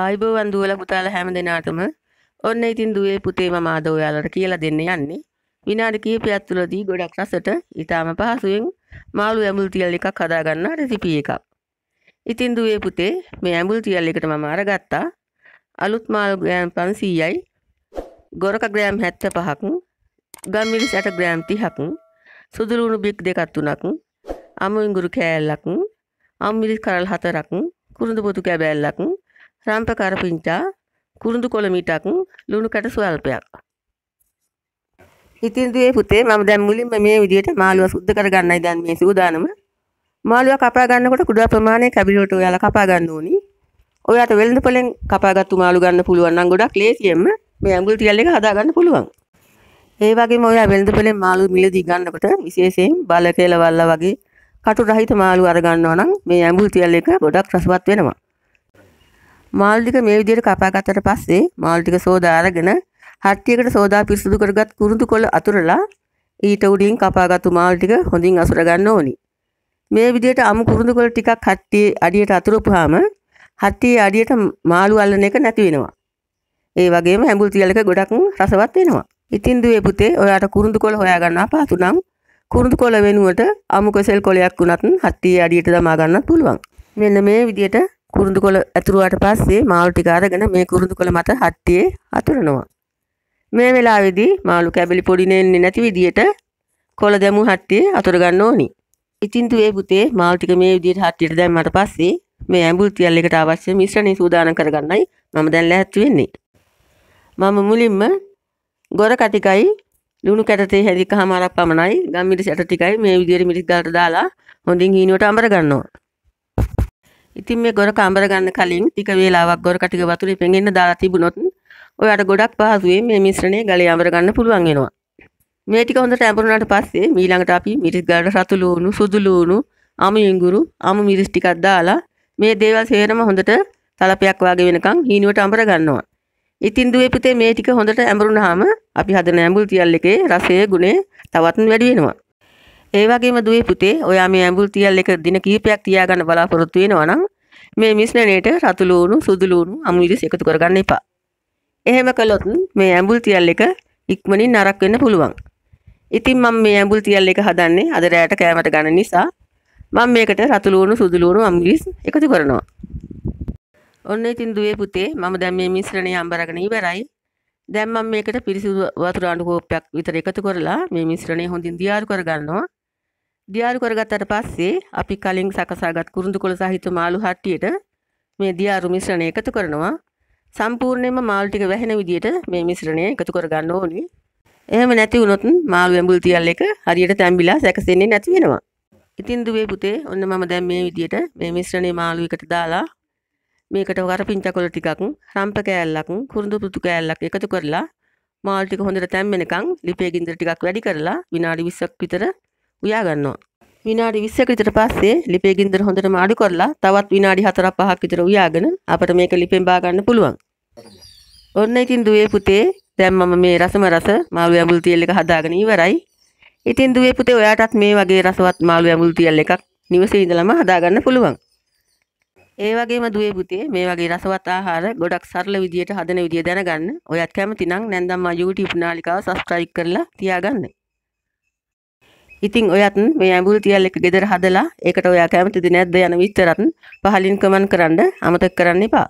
ආයුබෝවන් දුවලා පුතාලා හැම දෙනාටම ඔන්න ඉතින් දුවේ පුතේ මම ආද ඔයාලට කියලා දෙන්න යන්නේ විනාඩි කිහිපයක් තුළදී ගොඩක් රසට ඊටාම පහසුවෙන් මාළු ඇඹුල් තියල් එකක් හදාගන්න රෙසිපි එකක්. ඉතින් දුවේ පුතේ මේ ඇඹුල් තියල් එකට මම අරගත්තා අලුත් මාළු ග්‍රෑම් 500යි ගොරක ග්‍රෑම් 75ක් ගම්මිරිස් 60 ග්‍රෑම් 30ක් සුදු ලුණු බික් දෙකක් තුනක් අමු ඉඟුරු කෑල්ලක් අම්මිරිස් කරල් හතරක් කුරුඳු පොතු කැබැල්ලක් රම්ප කරපිංචා කුරුඳු කොළ මිටක් ලුණු කැට ස්වල්පයක්. ඉතින් දුවේ පුතේ මම දැන් මුලින්ම මේ විදිහට මාළුවා සුද්ධ කරගන්නයි දැන් මේ සූදානම. මාළුවා කපා ගන්නකොට කුඩා ප්‍රමාණයේ කැබිලෝට ඔයාලා කපා ගන්න ඕනි. ඔයාට වෙළඳ පොලෙන් කපාගත්තු මාළු ගන්න පුළුවන් නම් ගොඩක් ලේසියෙන්ම මේ ඇඟිලි ටිකල් එක හදා ගන්න පුළුවන්. ඒ වගේම ඔයා වෙළඳ පොලෙන් මාළු මිලදී ගන්නකොට විශේෂයෙන් බල කෙලවල්ලා වගේ කටු රහිත මාළු අර ගන්නවා නම් මේ ඇඟිලි ටිකල් එක ගොඩක් රසවත් වෙනවා. මාළු ටික මේ විදිහට කපා ගත්තට පස්සේ මාළු ටික සෝදා අරගෙන හට්ටියකට සෝදා පිරිසුදු කරගත් කුරුඳු කොළ අතුරලා ඊට උඩින් කපාගත්තු මාළු ටික හොඳින් අසුර ගන්න ඕනි. මේ විදිහට අමු කුරුඳු කොළ ටිකක් හට්ටියේ අඩියට අතුරුපුවාම හට්ටියේ අඩියට මාළු අල්ලන එක නැති වෙනවා. ඒ වගේම හැඹුල් තියලක ගොඩක් රසවත් වෙනවා. ඉතින් දුවේ පුතේ ඔයාට කුරුඳු කොළ හොයාගන්න අපහසු නම් කුරුඳු කොළ වෙනුවට අමු කෙසෙල් කොළයක් වුණත් හට්ටියේ අඩියට දමා ගන්නත් පුළුවන්. මෙන්න මේ විදිහට කුරුඳු කොළ ඇතුරුවාට පස්සේ මාළු ටික අරගෙන මේ කුරුඳු කොළ මත හට්ටියේ අතුරනවා. මේ වෙලාවේදී මාළු කැබලි පොඩි නෙන්නේ නැති විදියට කොළ දැමු හට්ටියේ අතුර ගන්න ඕනි. ඉතින් තුවේ පුතේ මාළු ටික මේ විදියට හට්ටියට දැම්මට පස්සේ මේ ඇඹුල් තියල් එකට අවශ්‍ය මිශ්‍රණය සූදානම් කරගන්නයි මම දැන් ලෑස්ති වෙන්නේ. මම මුලින්ම ගොර කටිකයි ලුණු කැටතේ හැදිකහමාරක් පමණයි ගම්මිරිස් ඇට ටිකයි මේ විදියට මිරිස් ගලට දාලා හොඳින් හීනුවට අඹර ගන්නවා. ඉතින් මේ ගොර කඹර ගන්න කලින් ටික වේලාවක් ගොර කටික වතුරේ පෙඟෙන්න දාලා තිබුණොත් ඔයාට ගොඩක් පහසුවෙන් මේ මිශ්‍රණය ගලේ අඹර ගන්න පුළුවන් වෙනවා. මේ ටික හොඳට ඇඹරුණාට පස්සේ ඊළඟට අපි මිරිස් ගාඩ රතුළු උණු සුදුළු උණු අමු ඉඟුරු අමු මිරිස් ටිකක් දාලා මේ දේවල් සේරම හොඳට තලපයක් වගේ වෙනකන් හීනුවට අඹර ගන්නවා. ඉතින් දුවේ පුතේ මේ ටික හොඳට ඇඹරුණාම අපි හදන ඇඹුල් තියල් එකේ රසයේ ගුණය තවත් වැඩි වෙනවා. ඒ වගේම දුවේ පුතේ ඔයා මේ ඇඹුල් තියල් එක දින කිහිපයක් තියාගන්න බලාපොරොත්තු වෙනවා නම් මේ මිශ්‍රණයට රතු ලුණු සුදු ලුණු අමු ඉරිස් එකතු කරගන්න එපා. එහෙම කළොත් මේ ඇඹුල් තියල් එක ඉක්මනින් නරක් වෙන්න පුළුවන්. ඉතින් මම මේ ඇඹුල් තියල් එක හදන්නේ අද රැයට කෑමට ගන්න නිසා මම මේකට රතු ලුණු සුදු ලුණු අම්බිස් එකතු කරනවා. ඔන්න ඉතින් දුවේ පුතේ මම දැන් මේ මිශ්‍රණය අඹරගෙන ඉවරයි. දැන් මම මේකට පිරිසිදු වතුර අණු කෝප්පයක් විතර එකතු කරලා මේ මිශ්‍රණය හොඳින් දියාරු කරගන්නවා. දියාරු කරගත්තට පස්සේ අපි කලින් සකසාගත් කුරුඳු කොළ සහිත මාළු හට්ටියට මේ දියාරු මිශ්‍රණය එකතු කරනවා. සම්පූර්ණයෙන්ම මාළු ටික වැහෙන විදිහට මේ මිශ්‍රණය එකතු කරගන්න ඕනි. එහෙම නැති වුණොත් මාළු ඇඹුල් තියල් එක හරියට තැඹිලා සැකසෙන්නේ නැති වෙනවා. ඉතින් දුවේ පුතේ ඔන්න මම දැන් මේ විදිහට මේ මිශ්‍රණය මාළු එකට දාලා මේකට වරපිංචකොළ ටිකක් රම්ප කෑල්ලක් කුරුඳු පුතු කෑල්ලක් එකතු කරලා මාළු ටික හොඳට තැම්බෙනකන් ලිපේ ගින්දර ටිකක් වැඩි කරලා විනාඩි 20ක් විතර උයා ගන්නවා. විනාඩි 20ක විතර පස්සේ ලිපේ ගින්දර හොඳටම අඩු කරලා තවත් විනාඩි 4ක් 5ක් විතර උයාගෙන අපිට මේක ලිපෙන් බා ගන්න පුළුවන්. ඔන්න ඉතින් දුවේ පුතේ දැන් මම මේ රසම රස මාළු ඇඹුල් තියල් එක හදාගෙන ඉවරයි. ඉතින් දුවේ පුතේ ඔයාටත් මේ වගේ රසවත් මාළු ඇඹුල් තියල් එකක් නිවසේ ඉඳලම හදාගන්න පුළුවන්. ඒ වගේම දුවේ පුතේ මේ වගේ රසවත් ආහාර ගොඩක් සරල විදියට හදන විදිය දැනගන්න ඔයත් කැමති නම් නැන්දම්මා YouTube නාලිකාව subscribe කරලා තියාගන්න. ඉතින් ඔයත් මේ ඇඹුල් තියල් එක ගෙදර හදලා ඒකට ඔයා කැමතිද නැද්ද යන විස්තරත් පහලින් කමෙන්ට් කරන්න අමතක කරන්න එපා.